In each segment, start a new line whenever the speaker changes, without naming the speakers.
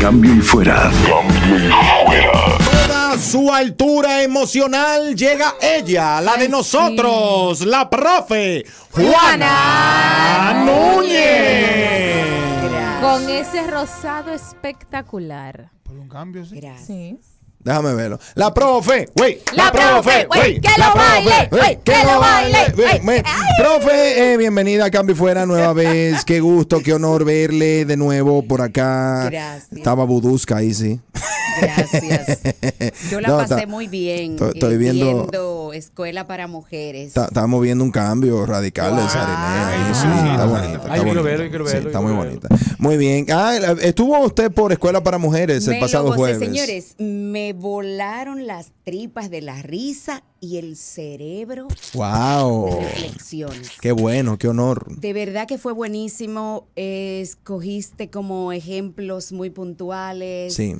Cambio y fuera. Cambio fuera. Toda su altura emocional llega ella, la de nosotros, la profe Juana
Núñez. Con ese rosado espectacular. Por un cambio, sí. Sí.
Déjame verlo. La profe,
güey.
La, profe, Que lo baile, Que lo
baile. Profe, eh, bienvenida a Cambio Fuera nueva vez. Qué gusto, qué honor verle de nuevo por acá. Gracias. Estaba Budusca ahí, sí. Gracias. Yo la pasé muy bien. Estoy eh, viendo
escuela para mujeres.
estamos viendo un cambio radical de esa Sí, está bonita. Está, está muy bonita. Muy bien. Ah, estuvo usted por escuela para mujeres el pasado jueves. Señores,
me volaron las tripas de la risa y el cerebro.
¡Wow! Qué bueno, qué honor. De
verdad que fue buenísimo. escogiste como ejemplos muy puntuales. Sí.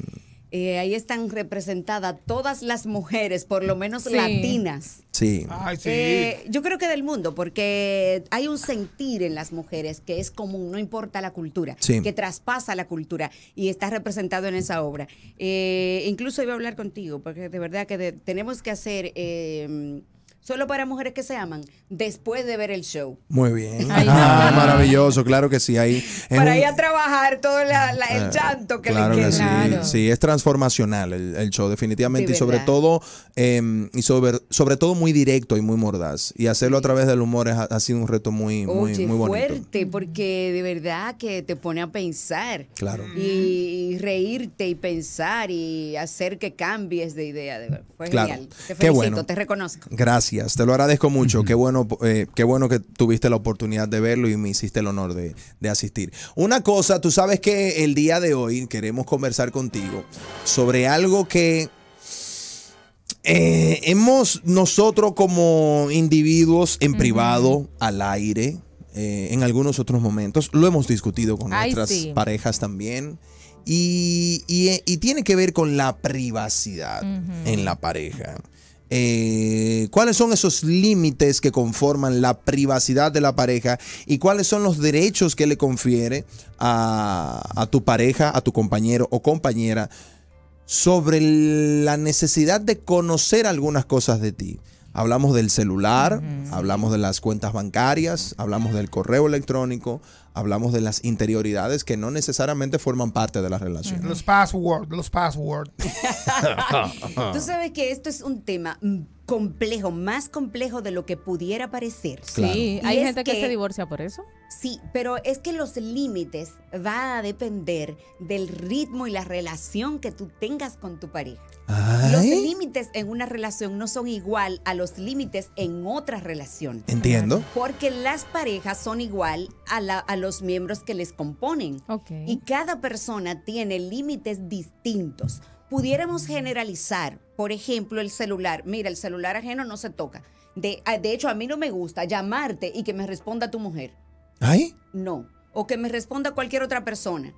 Eh, ahí están representadas todas las mujeres, por lo menos latinas. Sí. Eh, yo creo que del mundo, porque hay un sentir en las mujeres que es común, no importa la cultura, que traspasa la cultura y está representado en esa obra. Eh, incluso iba a hablar contigo, porque de verdad que tenemos que hacer solo para mujeres que se aman, después de ver el show.
Muy bien. Ah, maravilloso, claro que sí. Ahí para ir
a trabajar todo el
chanto ah, que le queda. sí.
es transformacional el, show, definitivamente. y sobre todo, em, y sobre, sobre todo muy directo y muy mordaz. Y hacerlo a través del humor ha sido un reto muy, muy, muy bonito. fuerte,
porque de verdad que te pone a pensar. Claro. Y, reírte y pensar y hacer que cambies de idea. Fue claro. genial. Te Qué bueno. te reconozco.
Gracias te lo agradezco mucho. Qué bueno, eh, qué bueno que tuviste la oportunidad de verlo y me hiciste el honor de, asistir. Una cosa, tú sabes que el día de hoy queremos conversar contigo sobre algo que eh, hemos nosotros como individuos en privado, al aire, eh, en algunos otros momentos, lo hemos discutido con otras nuestras parejas también. Y, tiene que ver con la privacidad en la pareja. Eh, cuáles son esos límites que conforman la privacidad de la pareja y cuáles son los derechos que le confiere a tu pareja, a tu compañero o compañera sobre la necesidad de conocer algunas cosas de ti. Hablamos del celular, hablamos de las cuentas bancarias, hablamos del correo electrónico, hablamos de las interioridades que no necesariamente forman parte de la relación. Los
passwords, los passwords.
Tú
sabes que esto es un tema complejo, más complejo de lo que pudiera parecer. Sí, hay gente que, se divorcia por eso. Sí, pero es que los límites va a depender del ritmo y la relación que tú tengas con tu pareja. Los límites en una relación no son igual a los límites en otra relación. Entiendo. Porque las parejas son igual a, los miembros que les componen. Y cada persona tiene límites distintos pudiéramos generalizar por ejemplo, el celular. Mira, el celular ajeno no se toca. De, ah, de hecho, a mí no me gusta llamarte y que me responda tu mujer. ¿Ay? No. O que me responda cualquier otra persona.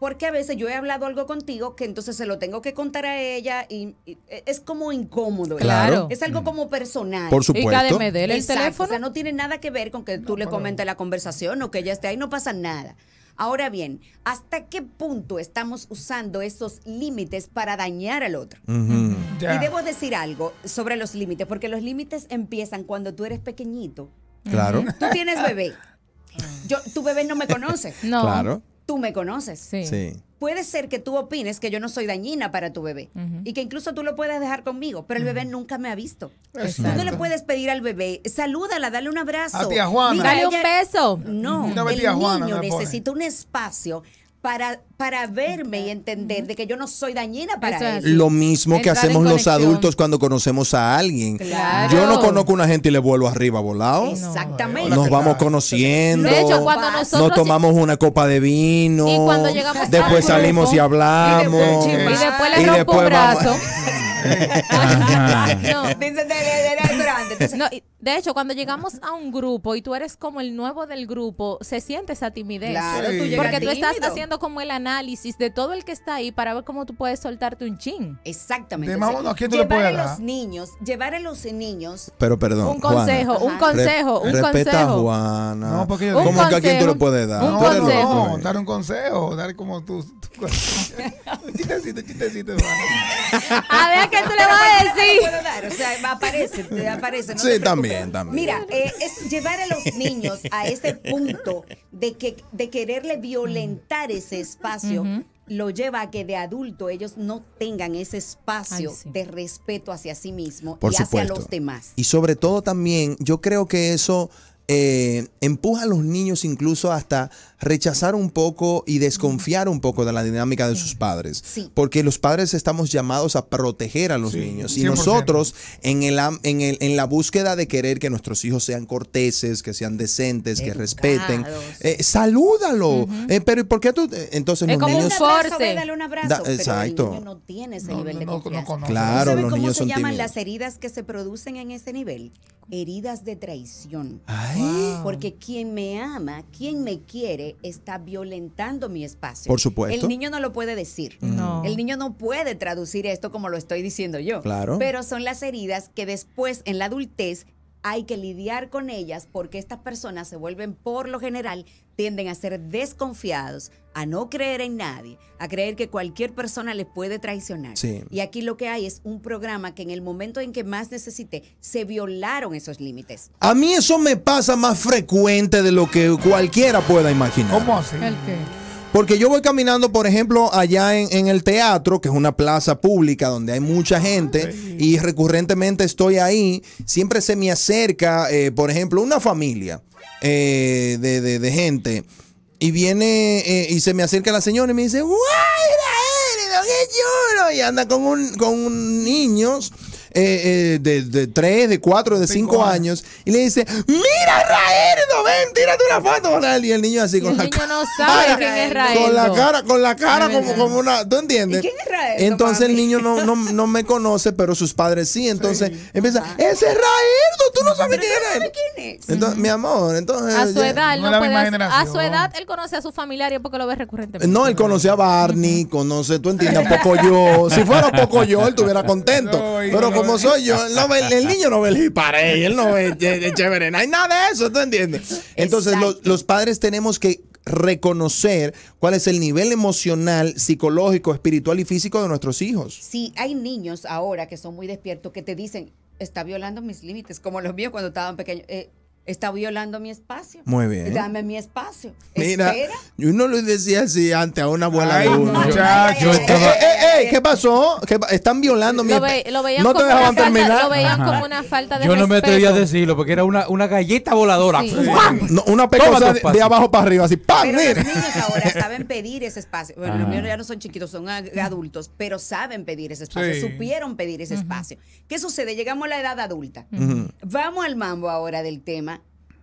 Porque a veces yo he hablado algo contigo que entonces se lo tengo que contar a ella y, e, es como incómodo. Claro. Es algo como personal. Por supuesto. Y cada me el teléfono. O sea, no tiene nada que ver con que tú le comentes la conversación o que ella esté ahí, no pasa nada. Ahora bien, ¿hasta qué punto estamos usando esos límites para dañar al otro?
Y debo
decir algo sobre los límites, porque los límites empiezan cuando tú eres pequeñito. Claro. Tú tienes bebé. Yo, tu bebé no me conoce. No. Claro. Tú me conoces. Sí. sí puede ser que tú opines que yo no soy dañina para tu bebé y que incluso tú lo puedes dejar conmigo, pero el bebé nunca me ha visto. Tú no le puedes pedir al bebé, salúdala, dale un abrazo. A tía Juana. dale un
beso. No, el niño necesita
un espacio para, para verme y entender de que yo no soy dañina para Eso Lo mismo que hacemos los adultos
cuando conocemos a alguien. Yo no conozco a una gente y le vuelvo arriba volado.
Exactamente. Nos vamos
conociendo. De hecho,
cuando nosotros nos tomamos
una copa de vino. Y cuando llegamos Después salimos y hablamos. Y después, le rompo un brazo. Vamos.
No. De hecho, cuando llegamos a un grupo y tú eres como el nuevo del grupo, se siente esa timidez. Claro, Porque tú estás haciendo como el análisis de todo el que está ahí para ver cómo tú puedes soltarte un chin. Exactamente. llevar a los niños, llevar a los niños. Pero perdón. Un consejo, un consejo, un respeta consejo. A
Juana. No, porque
yo ¿Cómo que a quién tú le puedes dar? no, No,
dar un consejo, dar como tú.
chistecito,
chistecito, A ver, ¿qué tú le vas a decir? No
puedo o sea, aparece, aparece. sí, también. Mira, eh, es llevar a los niños a ese punto de, que, de quererle violentar ese espacio. lo lleva a que de adulto ellos no tengan ese espacio de respeto hacia sí mismo y hacia los demás.
Y sobre todo también, yo creo que eso eh, empuja a los niños incluso hasta rechazar un poco y desconfiar un poco de la dinámica de sus padres. Porque los padres estamos llamados a proteger a los niños. Y nosotros, en, el, en, en la búsqueda de querer que nuestros hijos sean corteses, que sean decentes, que respeten, eh, salúdalo. Eh, pero ¿y pero ¿por qué tú? Eh, entonces, es los como niños,
un
dale un abrazo. pero exacto. no tiene ese nivel de confianza. claro, los niños son se llaman las heridas que se producen en ese nivel? Heridas de traición. Ay. Porque quien me ama, quien me quiere, está violentando mi espacio. Por supuesto. El niño no lo puede decir. Mm. No. El niño no puede traducir esto como lo estoy diciendo yo. Claro. Pero son las heridas que después en la adultez hay que lidiar con ellas porque estas personas se vuelven por lo general tienden a ser desconfiados, a no creer en nadie, a creer que cualquier persona les puede traicionar. Y aquí lo que hay es un programa que en el momento en que más necesite, se violaron esos límites.
A mí eso me pasa más frecuente de lo que cualquiera pueda imaginar. ¿Cómo así? ¿El porque yo voy caminando, por ejemplo, allá en, el teatro, que es una plaza pública donde hay mucha ah, gente, y recurrentemente estoy ahí, siempre se me acerca, eh, por ejemplo, una familia eh, de, gente, y viene eh, y se me acerca la señora y me dice, ¡guay,
qué
lloro. Y anda con, un, con niños eh, eh, de, de, tres, de cuatro, de cinco, años, y le dice, mira Raerdo! ven, tírate una foto con él. Y el niño así, con la
cara. No sabe quién es Con la cara, con la cara como, como una.
¿Tú entiendes? ¿Y quién es Entonces el niño no, no, no, me conoce, pero sus padres sí. Entonces empieza, ¡ese es Raerdo! mi amor, entonces. A su edad, él no a su
edad, él conoce a su familiario porque lo ve recurrentemente.
No, él conoce a Barney, conoce, tú entiendes, a yo. si fuera poco yo, él estuviera contento. Pero como soy yo, el niño no ve el hiparé, él no ve el chévere. No hay nada de eso, ¿tú entiendes? Entonces, los, los padres tenemos que reconocer cuál es el nivel emocional, psicológico, espiritual y físico de nuestros hijos.
Sí, hay niños ahora que son muy despiertos que te dicen, está violando mis límites, como los míos cuando estaban pequeños. Eh, está violando mi espacio.
Muy bien. Dame
mi espacio. Mira,
yo no lo decía así antes a una abuela Ay, de uno. Muchacho, eh, eh, eh, ¿Qué pasó? están violando
mi espacio. no te dejaban terminar.
lo veían como una falta de Yo no me atrevía a
decirlo porque era una, una galleta voladora.
una pecosa de, abajo para arriba, así. ¡pam! Pero los niños
ahora saben pedir ese espacio. Bueno, los niños ya no son chiquitos, son adultos, pero saben pedir ese espacio, supieron pedir ese espacio. ¿Qué sucede? Llegamos a la edad adulta. Vamos al mambo ahora del tema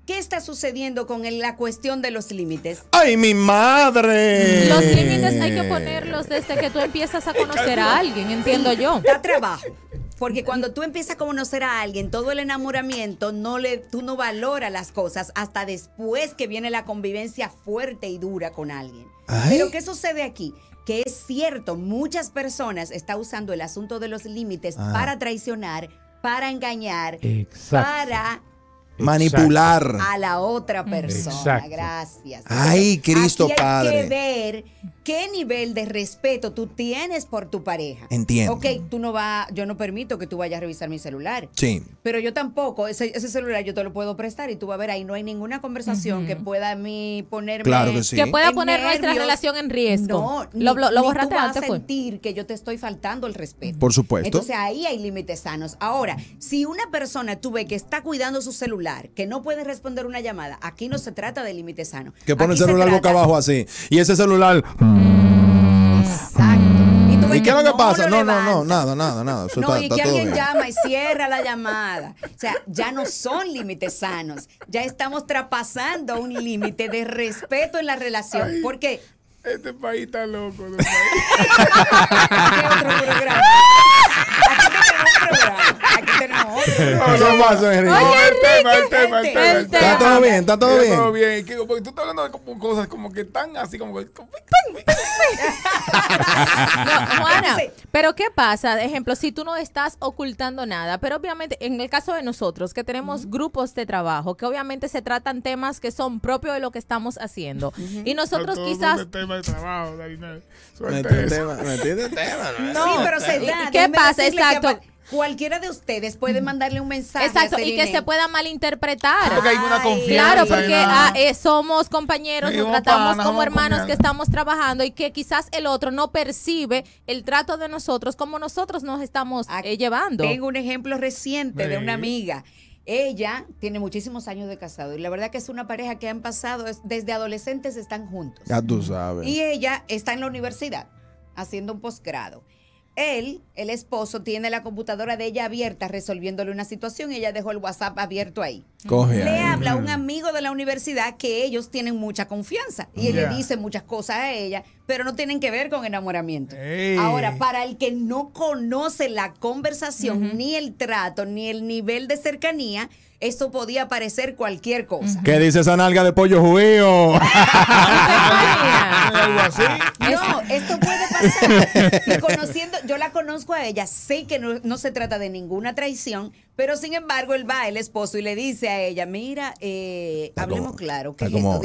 ¿Qué está sucediendo con la cuestión de los límites?
¡Ay, mi madre! Los límites hay que
ponerlos desde que tú empiezas a conocer a alguien, entiendo yo. Está trabajo. Porque cuando tú empiezas a conocer a alguien, todo el enamoramiento, no tú no valoras las cosas hasta después que viene la convivencia fuerte y dura con alguien. Pero ¿qué sucede aquí? Que es cierto, muchas personas están usando el asunto de los límites ah. para traicionar, para engañar, para
manipular a
la otra persona. Gracias. Ay, Cristo Padre qué nivel de respeto tú tienes por tu pareja. Entiendo. Ok, tú no vas, yo no permito que tú vayas a revisar mi celular. Sí. Pero yo tampoco, ese, ese celular yo te lo puedo prestar y tú vas a ver, ahí no hay ninguna conversación que pueda a mí ponerme. Claro que sí. Que pueda poner nuestra relación en riesgo. No, lo, vas a sentir que yo te estoy faltando el respeto. Por supuesto. Entonces ahí hay límites sanos. Ahora, si una persona tuve que está cuidando su celular, que no puede responder una llamada, aquí no se trata de límites sanos.
Que pone el celular boca abajo así. Y ese celular. Exacto ¿Y qué es lo que pasa? no, no, no, nada, nada, nada. no, y que alguien llama
y cierra la llamada. O sea, ya no son límites sanos. Ya estamos traspasando un límite de respeto en la relación. ¿Por porque. Este país está loco. Este ¿Qué otro programa?
Aquí tenemos No, no Enrique. el tema, el tema, el tema. Está todo bien, está todo bien. Todo bien. Porque tú estás hablando de cosas como que están así como. Juana,
pero ¿qué pasa? De ejemplo, si tú no estás ocultando nada, pero obviamente en el caso de nosotros que tenemos grupos de trabajo, que obviamente se tratan temas que son propios de lo que estamos haciendo. Y nosotros quizás...
tema de trabajo, no
tema. No, pero se ¿Qué pasa? Exacto. Cualquiera de ustedes puede mandarle un mensaje. Exacto, y que se pueda malinterpretar. hay una confianza. Claro, porque ah, eh, somos compañeros, nos tratamos como hermanos que estamos trabajando y que quizás el otro no percibe el trato de nosotros como nosotros nos estamos eh, llevando. Tengo un ejemplo
reciente de una amiga. Ella tiene muchísimos años de casado y la verdad que es una pareja que han pasado, desde adolescentes están juntos.
Ya tú sabes. Y
ella está en la universidad haciendo un posgrado él, el esposo, tiene la computadora de ella abierta resolviéndole una situación y ella dejó el WhatsApp abierto ahí le habla a un amigo de la universidad que ellos tienen mucha confianza y él le dice muchas cosas a ella, pero no tienen que ver con enamoramiento. Ahora, para el que no conoce la conversación, ni el trato, ni el nivel de cercanía, esto podía parecer cualquier cosa.
¿Qué dice esa nalga de pollo judío?
no, esto puede pasar. conociendo, yo la conozco a ella, sé que no se trata de ninguna traición, pero sin embargo, él va, el esposo, y le dice a ella, mira, eh, hablemos claro, ¿qué está como,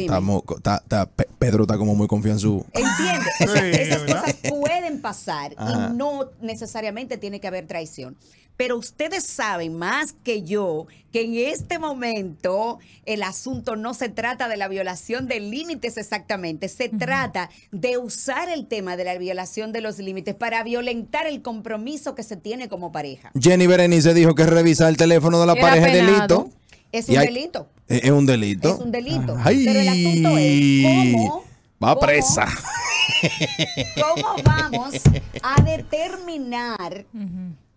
Pedro está como muy confiado en su...
Entiende, esas cosas pueden pasar y no necesariamente tiene que haber traición. Pero ustedes saben más que yo que en este momento el asunto no se trata de la violación de límites exactamente, se trata de usar el tema de la violación de los límites para violentar el compromiso que se tiene como pareja.
Jenny Berenice dijo que revisar el teléfono de la pareja es delito.
Es un delito.
Es un delito. Es un delito.
Pero el asunto es
cómo... Va a presa.
¿Cómo vamos
a determinar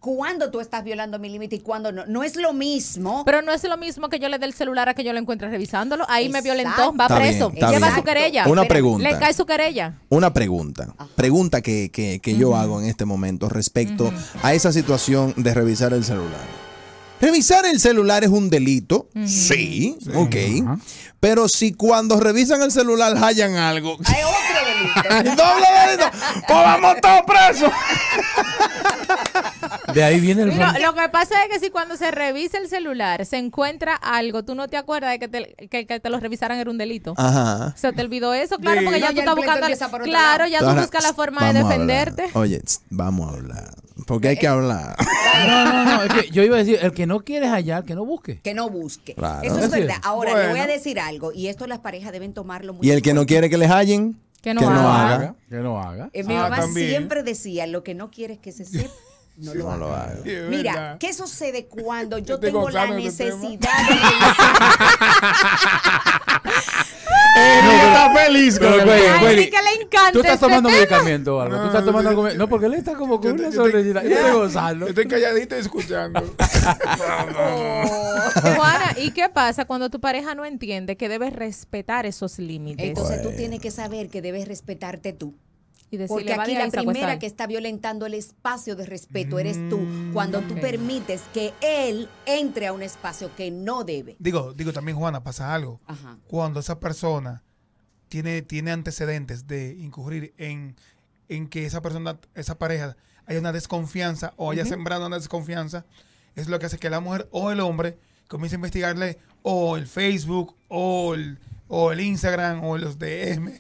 cuándo tú estás violando mi límite y
cuándo no. No es lo mismo. Pero no es lo mismo que yo le dé el celular a que yo lo encuentre revisándolo. Ahí me violentó, va preso. lleva su querella. Una pregunta. Le cae su querella.
Una pregunta. Pregunta que, que, que yo hago en este momento respecto a esa situación de revisar el celular. Revisar el celular es un delito, sí, ok. Pero si cuando revisan el celular hallan algo.
Hay otro delito. Doble delito. Pues vamos todos presos.
De ahí viene
el
Lo que pasa es que si cuando se revisa el celular se encuentra algo, tú no te acuerdas de que te, que, te lo revisaran era un delito. Ajá. Se te olvidó eso, claro, porque ya, tú buscando. claro, ya tú buscas la forma de defenderte.
Oye, vamos a hablar. Porque hay eh, que hablar. Eh. No, no, no. Es que yo iba a decir,
el que no quiere hallar, que no busque.
Que no busque. Eso
es verdad. Ahora, le voy a
decir algo, y esto las parejas deben tomarlo muy Y
el que no quiere
que les hallen,
que no, haga.
Que no haga. Eh, mi ah, mamá siempre
decía, lo que no quieres que se sepa.
No, hago.
Mira, ¿qué sucede cuando yo, este tengo, la este necesidad de
no, está feliz con el Ay, que le encanta. Tú estás tomando medicamento, Álvaro. tú estás ah, tomando No, porque él está como con una sonrisita. Yo estoy gozando. Estoy calladito escuchando.
¿y qué pasa cuando tu pareja no entiende que debes respetar esos límites? Entonces tú tienes que saber que debes respetarte tú. Porque aquí la pues, primera que
está violentando el espacio de respeto eres tú, mm, cuando tú permites que él entre a un espacio que no debe.
Digo, digo también, Juana, pasa algo. Cuando esa persona tiene, tiene antecedentes de incurrir en, en que esa persona, esa pareja, haya una desconfianza o haya sembrado una desconfianza, es lo que hace que la mujer o el hombre comience a investigarle o el Facebook o el o el Instagram o los DM.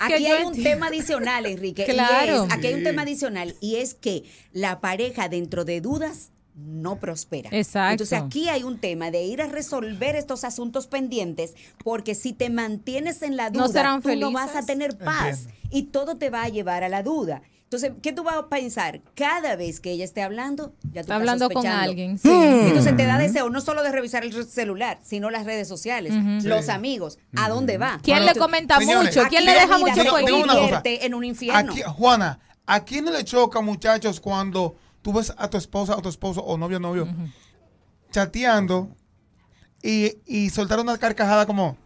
aquí hay un tema adicional, Enrique. Claro. aquí hay un tema adicional y es que la pareja dentro de dudas no
prospera. Exacto. Entonces aquí
hay un tema de ir a resolver estos asuntos pendientes, porque si te mantienes en la duda, no tú no vas a tener paz y todo te va a llevar a la duda. Entonces, ¿qué tú vas a pensar? Cada vez que ella esté hablando, ya tú está hablando con alguien. Sí. Entonces te da mm. deseo no solo de revisar el celular, sino las redes sociales, los amigos, a dónde va. ¿Quién le comenta mucho? ¿Quién le deja mucho fuerte en un infierno?
Juana, ¿a quién le choca, muchachos, cuando tú ves a tu esposa, o tu esposo o novio, novio, chateando y, y soltar una carcajada como...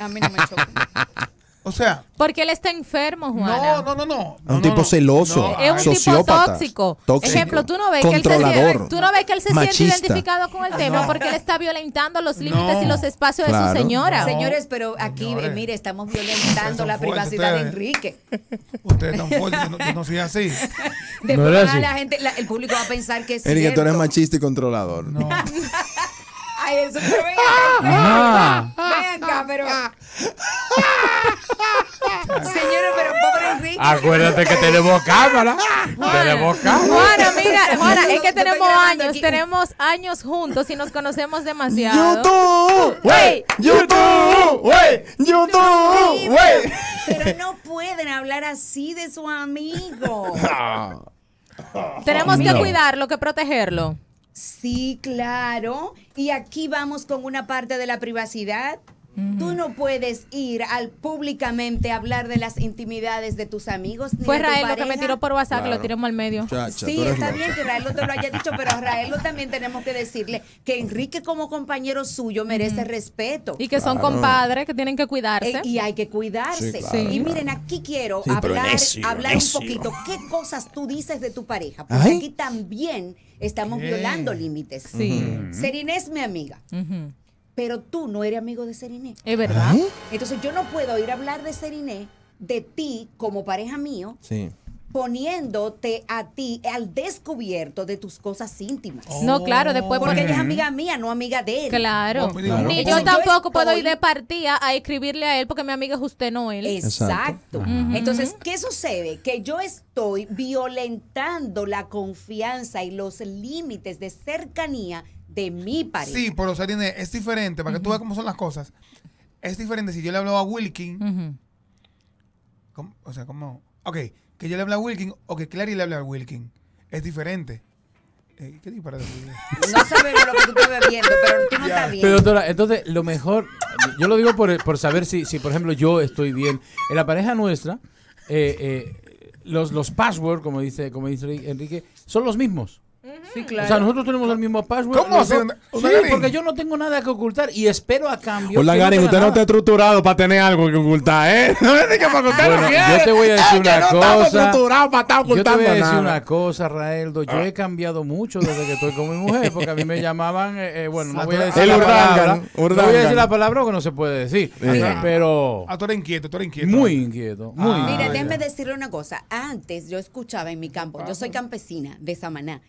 a mí no me choca. O sea. Porque él está enfermo, Juan. No, no, no, no. Es un tipo celoso. es un tipo tóxico. tóxico. Ejemplo, tú no ves que él se, tú no ves que él se siente identificado con el ah, tema porque él está violentando los límites y los espacios de su señora. Señores, pero aquí, eh, mire, estamos violentando la privacidad de Enrique.
Ustedes
no fuertes, no, no sea así.
De verdad, La gente, el público va a pensar que sí. Enrique, tú eres
machista y controlador. No.
Ay, eso, ven Ven acá, pero... Ah. Señores, pero pobre Enrique. Acuérdate que
tenemos cámara. Tenemos cámara.
Juana, mira, es que tenemos años, tenemos años juntos y nos conocemos demasiado. YouTube, wey,
YouTube, wey, YouTube, wey. Pero no
pueden hablar
así de su amigo. tenemos que cuidarlo, que
protegerlo.
Sí, claro. Y aquí vamos con una parte de la privacidad Tú no puedes ir al públicamente hablar de las intimidades de tus amigos. Ni Fue de Rael lo que me tiró por WhatsApp, lo tiramos al medio. sí, está bien que Rael te lo haya dicho, pero a Rael también tenemos que decirle que Enrique como compañero suyo merece respeto. Y que son compadres, que tienen que cuidarse. Eh, y hay que cuidarse. y miren, aquí quiero hablar, hablar un poquito. ¿Qué cosas tú dices de tu pareja? Porque aquí también estamos violando límites. Sí. es mi amiga pero tú no eres amigo de Seriné. Es verdad. ¿Eh? Entonces yo no puedo ir a hablar de Seriné, de ti como pareja mío. poniéndote a ti al descubierto de tus cosas
íntimas. Oh, no, claro, después porque ella es amiga mía, no amiga de él. Claro. Pues, Ni yo tampoco puedo ir de partida a escribirle a él porque mi amiga es usted, no él. Exacto. Entonces,
¿qué sucede? Que yo estoy violentando la confianza y los límites de cercanía de mi pareja. Sí,
pero tiene es diferente, para que tú veas cómo son las cosas. Es diferente si yo le hablo a Wilkin. O sea, como. Ok, que yo le hable a Wilkin o que Clary le hable a Wilkin. Es diferente. ¿Qué No
sabemos lo que tú estás pero tú no estás bien. Pero doctora,
entonces lo mejor, yo lo digo por, saber si, si, por ejemplo, yo estoy bien. En la pareja nuestra, eh, eh, los, los passwords, como dice, como dice Enrique, son los mismos. Sí, claro. O sea, nosotros tenemos el mismo password. ¿Cómo Sí, porque yo no tengo nada que ocultar y espero a cambio. Hola, Gary, usted no está estructurado para tener algo que ocultar, ¿eh? No me digas para ocultar bueno, Yo te voy a decir una cosa. No estructurado para estar ocultando Yo te voy a decir una cosa, Raeldo. Yo ah. he cambiado mucho desde que estoy con mi mujer porque a mí me llamaban, eh, eh bueno, no voy a decir la palabra. No voy a decir la palabra que no se puede decir. Eh, ah. Pero... Ah, tú eres inquieto, tú eres inquieto. Muy inquieto. Muy ah, Mira, déjame
decirle una cosa. Antes yo escuchaba en mi campo, yo soy campesina de Samaná.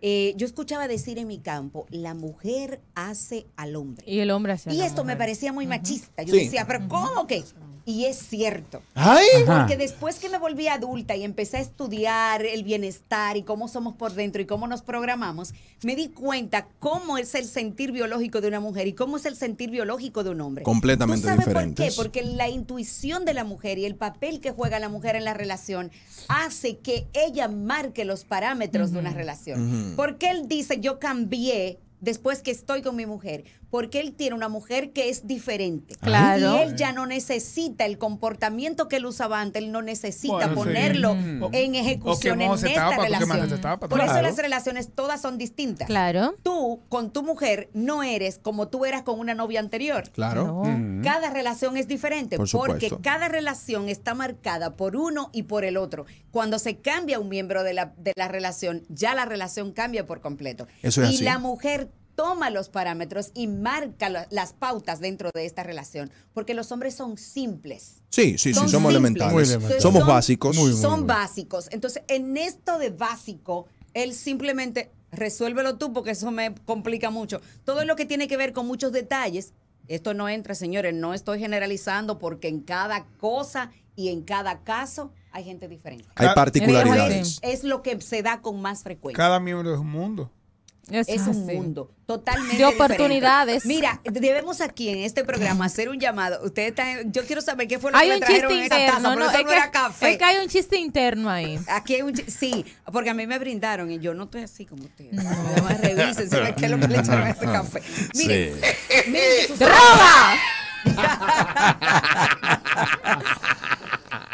Eh, yo escuchaba decir en mi campo, la mujer hace al hombre. Y el hombre hace Y hombre Y esto me parecía muy machista. Yo decía, pero ¿cómo que? Y es cierto. ¡Ay! Porque después que me volví adulta y empecé a estudiar el bienestar y cómo somos por dentro y cómo nos programamos, me di cuenta cómo es el sentir biológico de una mujer y cómo es el sentir biológico de un hombre. Completamente diferente. ¿Por qué? Porque la intuición de la mujer y el papel que juega la mujer en la relación hace que ella marque los parámetros de una relación. Porque él dice, yo cambié después que estoy con mi mujer porque él tiene una mujer que es diferente. Ah. Claro. Y él ya no necesita el comportamiento que él usaba antes, él no necesita ponerlo mm. en ejecución en esta relación. Por eso las relaciones todas son distintas. Claro. Tú con tu mujer no eres como tú eras con una novia anterior. Claro. Mm. Cada relación es diferente porque cada relación está marcada por uno y por el otro. Cuando se cambia un miembro de la, relación, ya la relación cambia por completo. Eso es y la mujer toma los parámetros y marca las pautas dentro de esta relación, porque los hombres son simples. Sí, sí, sí, somos elementales. somos básicos. son básicos. Entonces, en esto de básico, él simplemente resuélvelo tú porque eso me complica mucho. Todo lo que tiene que ver con muchos detalles, esto no entra, señores, no estoy generalizando porque en cada cosa y en cada caso hay gente diferente. Hay particularidades. Es, es lo que se da con más frecuencia.
Cada miembro es un mundo.
Es, un mundo totalmente de oportunidades. Mira, debemos aquí en este programa hacer un llamado. Ustedes están, yo quiero saber qué fue lo que un trajeron chiste en interno, taza, no, no que, café. que hay un chiste interno ahí. Aquí hay un chiste... sí, porque a mí me brindaron y yo no estoy así como ustedes. No. Además, revisen, si qué es lo que le echaron a este café. Miren, sí. ¡Roba! ¡Droga!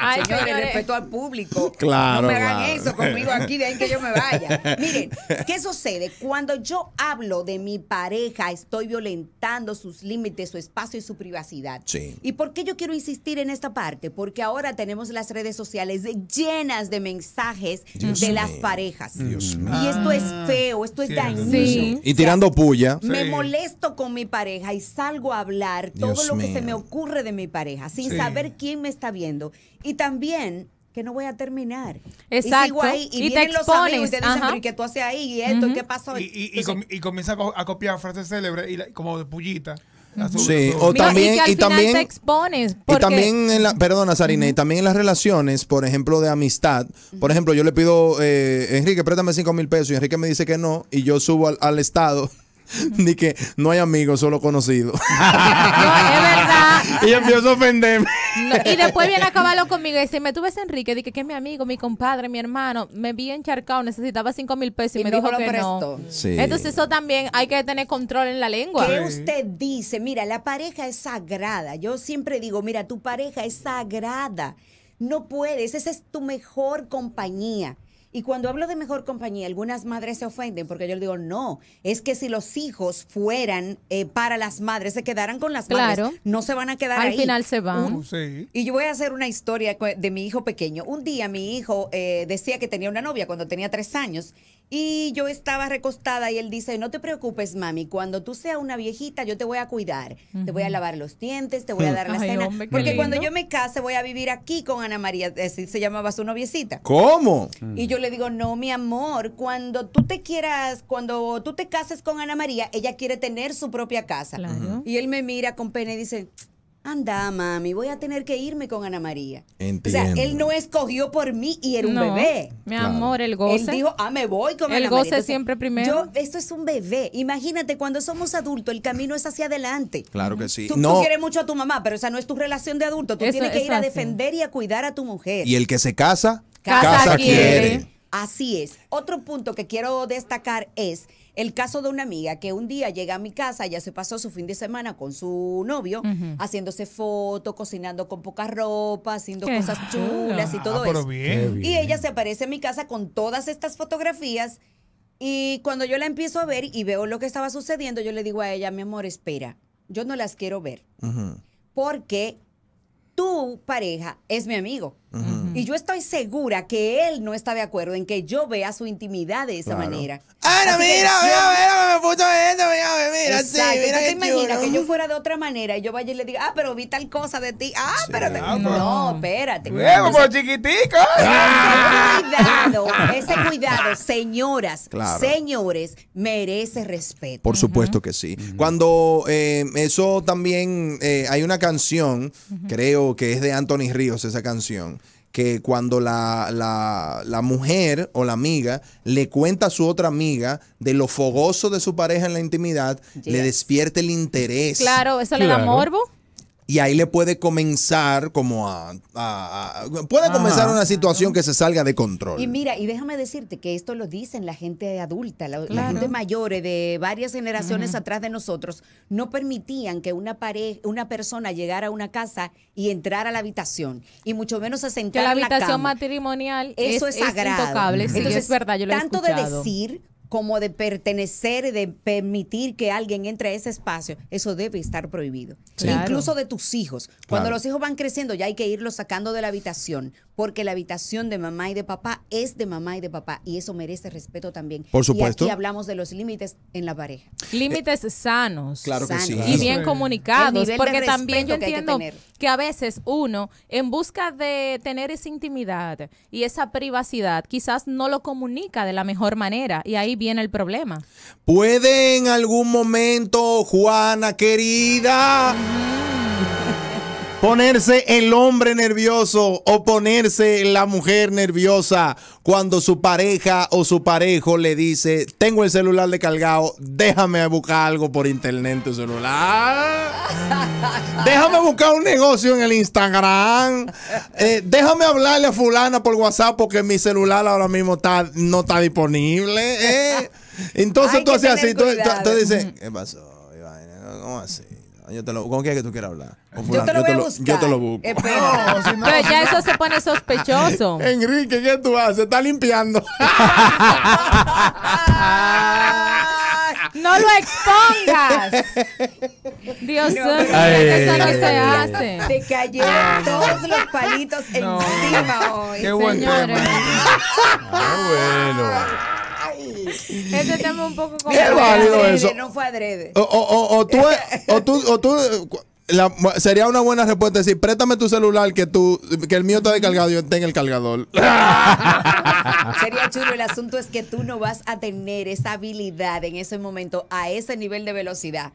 Ay, señores, respeto al público. Claro. No me hagan eso conmigo aquí, de ahí que yo me vaya. Miren, ¿qué sucede? Cuando yo hablo de mi pareja, estoy violentando sus límites, su espacio y su privacidad. Sí. ¿Y por qué yo quiero insistir en esta parte? Porque ahora tenemos las redes sociales llenas de mensajes de las parejas.
Dios
mío. y
esto es ah, feo, esto es sí, dañino.
Y tirando puya. Me
molesto con mi pareja y salgo a hablar todo lo que se me ocurre de mi pareja, sin saber quién me está viendo. Y también que no voy a terminar. Exacto. Y, y, te expones. y te dicen, tú haces ahí? ¿Y esto? ¿Qué pasó? Y,
comienza a copiar frases célebres y como de pullita. sí, o
también y, también te
expones y también en la,
perdona Sarine, y también en las relaciones, por ejemplo de amistad, por ejemplo yo le pido eh, Enrique préstame cinco mil pesos y Enrique me dice que no y yo subo al, estado ni que no hay amigos, solo conocidos.
y a ofenderme.
y después viene a acabarlo conmigo y dice, me tuve ese Enrique, dije que es mi amigo, mi compadre, mi hermano, me vi encharcado, necesitaba 5 mil pesos y, me dijo, que no. Entonces eso también hay que tener control en la lengua. ¿Qué usted dice? Mira, la pareja es
sagrada. Yo siempre digo, mira, tu pareja es sagrada. No puedes, esa es tu mejor compañía. Y cuando hablo de mejor compañía, algunas madres se ofenden porque yo les digo, no, es que si los hijos fueran eh, para las madres, se quedaran con las madres. No se van a quedar Al ahí. Al final se van. Y yo voy a hacer una historia de mi hijo pequeño. Un día mi hijo eh, decía que tenía una novia cuando tenía tres años y yo estaba recostada y él dice, no te preocupes, mami, cuando tú seas una viejita, yo te voy a cuidar. Te voy a lavar los dientes, te voy a dar la cena. porque cuando yo me case, voy a vivir aquí con Ana María, se llamaba su noviecita. ¿Cómo? Y yo le digo, no, mi amor, cuando tú te quieras, cuando tú te cases con Ana María, ella quiere tener su propia casa. Y él me mira con pena y dice, anda, mami, voy a tener que irme con Ana María. Entiendo. O sea, él no escogió por mí y era un no, bebé. Mi amor, el goce. Él dijo, ah, me voy con el Ana María. El goce siempre primero. Yo, esto es un bebé. Imagínate, cuando somos adultos, el camino es hacia adelante.
Claro que sí. Tú, no. tú quieres
mucho a tu mamá, pero esa no es tu relación de adulto. Tú tienes que ir a defender y a cuidar a tu mujer. Y el
que se casa, casa, quiere.
Así es. Otro punto que quiero destacar es el caso de una amiga que un día llega a mi casa, ya se pasó su fin de semana con su novio, haciéndose fotos, cocinando con poca ropa, haciendo cosas chulas y todo ah, eso. Y ella se aparece en mi casa con todas estas fotografías. Y cuando yo la empiezo a ver y veo lo que estaba sucediendo, yo le digo a ella, mi amor, espera, yo no las quiero ver. Porque tu pareja es mi amigo. Y yo estoy segura que él no está de acuerdo en que yo vea su intimidad de esa manera manera. no mira, mira, mira, me puso esto, mira, mira, sí, mira que te imaginas que yo fuera de otra manera y yo vaya y le diga, ah, pero vi tal cosa de ti? Ah, pero... Ah, no, pues. espérate. Huevo, como pues, chiquitico. Ese ah. cuidado, ese cuidado, señoras, señores, merece respeto.
Por supuesto que sí. Cuando eh, eso también, eh, hay una canción, creo que es de Anthony Ríos esa canción que cuando la, la, mujer o la amiga le cuenta a su otra amiga de lo fogoso de su pareja en la intimidad, le despierte el interés. Claro, eso le da morbo y ahí le puede comenzar como a, puede ah, comenzar una situación que se salga de control. Y
mira, y déjame decirte que esto lo dicen la gente adulta, la, gente mayor eh, de varias generaciones atrás de nosotros, no permitían que una pareja, una persona llegara a una casa y entrara a la habitación y mucho menos a sentar la habitación la
matrimonial. Eso es, Es es verdad, yo lo tanto de decir como de
pertenecer, de permitir que alguien entre a ese espacio, eso debe estar prohibido. Incluso de tus hijos. Cuando los hijos van creciendo, ya hay que irlos sacando de la habitación, porque la habitación de mamá y de papá es de mamá y de papá y eso merece respeto también. Por supuesto. Y aquí hablamos de
los límites en la pareja. Límites sanos. Claro que sí. Y bien comunicados, porque también yo entiendo que, a veces uno en busca de tener esa intimidad y esa privacidad, quizás no lo comunica de la mejor manera y ahí viene el problema.
Puede en algún momento, Juana querida. Mm. Ponerse el hombre nervioso o ponerse la mujer nerviosa cuando su pareja o su parejo le dice, tengo el celular descargado, déjame buscar algo por internet tu celular. déjame buscar un negocio en el Instagram. Eh, déjame hablarle a fulana por WhatsApp porque mi celular ahora mismo está, no está disponible. Eh". Entonces tú haces así, tú, dices, ¿qué pasó? ¿Cómo así? Yo te ¿Con quién es que tú quieras hablar? Yo te lo Yo te lo busco.
Pero ya eso se pone sospechoso.
Enrique, ¿qué tú haces? Está limpiando.
¡No lo expongas! Dios mío, no, no se hace. Te cayeron todos los palitos encima hoy. ¡Qué
buen
Señores. ¡Ah,
bueno!
Ese tema un poco con Es eso. No fue adrede.
O, tú, o tú, o tú sería una buena respuesta decir, préstame tu celular que tu, que el mío está descargado y yo tengo el cargador.
sería chulo, el asunto es que tú no vas a tener esa habilidad en ese momento a ese nivel de velocidad.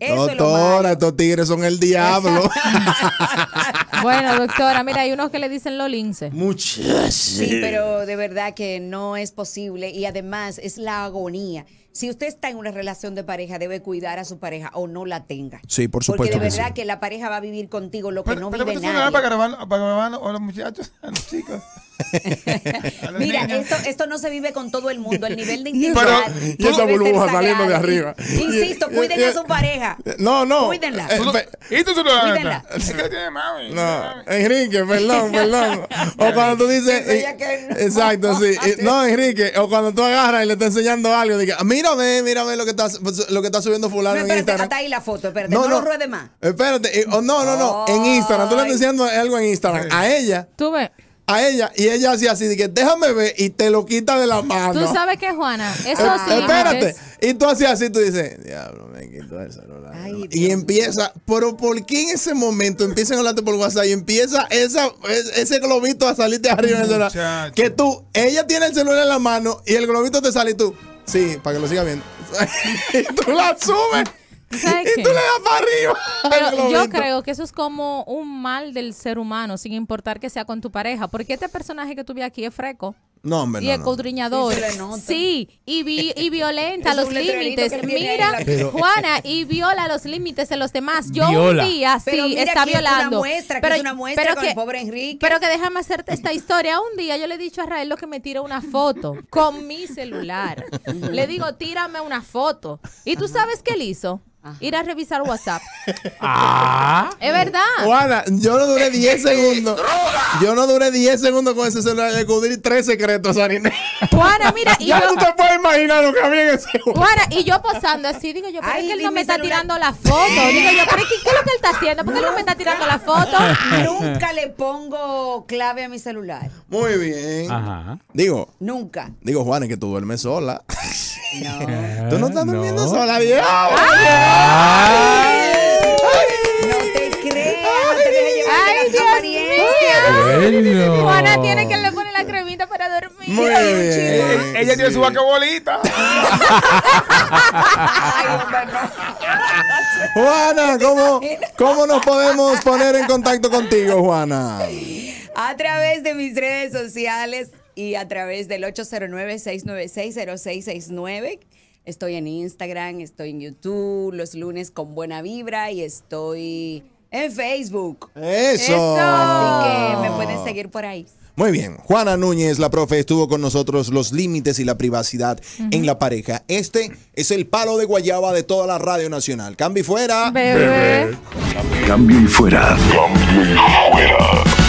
Eso Doctora,
es estos tigres son
el diablo. Bueno, doctora, mira, hay unos que le dicen lo lince. Muchas. Sí, pero
de verdad que no es posible y además es la agonía si usted está en una relación de pareja, debe cuidar a su pareja o no la tenga. Sí, por supuesto. Porque de verdad que, la pareja va a vivir contigo lo que no pero vive nadie.
Para grabar, para grabar a los muchachos, a los chicos.
Mira, esto, esto, no se vive con todo el mundo. El nivel de intimidad. Pero esa burbuja saliendo de arriba. Insisto, cuiden a su pareja.
No, no. Cuídenla. Eh, ¿Y tú se lo Cuídenla.
Es que tiene No,
Enrique, perdón, perdón. O cuando
tú dices. Eh, exacto, ah, eh, sí. No, Enrique, o cuando tú agarras y le estás enseñando algo, diga, mira mírame, mírame lo que está, lo que subiendo fulano en Instagram. Hasta
ahí la foto, espérate, no, lo ruede más.
Espérate, oh, no, no, no, en Instagram, tú le estás diciendo algo en Instagram. A ella.
Tú ves
a
ella y ella hacía así de que déjame ver y te lo quita de la mano. Tú
sabes que Juana, eh, eso sí. Eh, espérate.
Y tú hacías así, tú dices, diablo, me quito el celular. y empieza, pero ¿por qué en ese momento empiezan a hablarte por WhatsApp y empieza ese globito a salirte arriba del
celular?
Que tú, ella tiene el celular en la mano y el globito te sale y tú. Sí, para que lo siga viendo. y tú la subes. y tú le das para arriba. yo creo
que eso es como un mal del ser humano, sin importar que sea con tu pareja. Porque este personaje que tú aquí es freco. No, hombre, y escudriñador. Sí, y, violenta los límites. Mira, Juana, y viola los límites de los demás. Yo un día sí está violando. Es muestra, pero, es una muestra que, pobre Enrique. Pero que déjame hacerte esta historia. Un día yo le he dicho a Rael lo que me tira una foto con mi celular. le digo, tírame una foto. ¿Y tú sabes qué él hizo? Ir a revisar WhatsApp.
Ah.
Es verdad. Juana, yo
no duré 10 segundos. Yo no duré 10 segundos con ese celular. Yo 13 respeto Juana, mira. Y ya yo... tú te puedes imaginar lo que había en
ese Juana,
y yo posando así, digo yo, creo que él no me está tirando la foto? Digo yo, ¿pero que, qué es lo que él está haciendo? ¿Por qué él no me está tirando la foto? Nunca le pongo clave a mi celular.
Muy bien.
Ajá. Digo. Nunca. Digo, Juana, que tú duermes sola.
No. Tú no estás durmiendo sola, ¡Ay! No te creas. Ay, Dios mío. Juana tiene que para dormir. Muy bien. Ella tiene su vaca bolita. Juana, ¿cómo,
¿cómo nos podemos poner en contacto contigo, Juana?
A través de mis redes sociales y a través del 809-696-0669. Estoy en Instagram, estoy en YouTube, los lunes con buena vibra y estoy en Facebook. Eso. que me pueden seguir por ahí.
Muy bien, Juana Núñez, la profe, estuvo con nosotros los límites y la privacidad en la pareja. Este es el palo de guayaba de toda la radio nacional. Cambio fuera. Bebé.
Cambio fuera. Cambio fuera.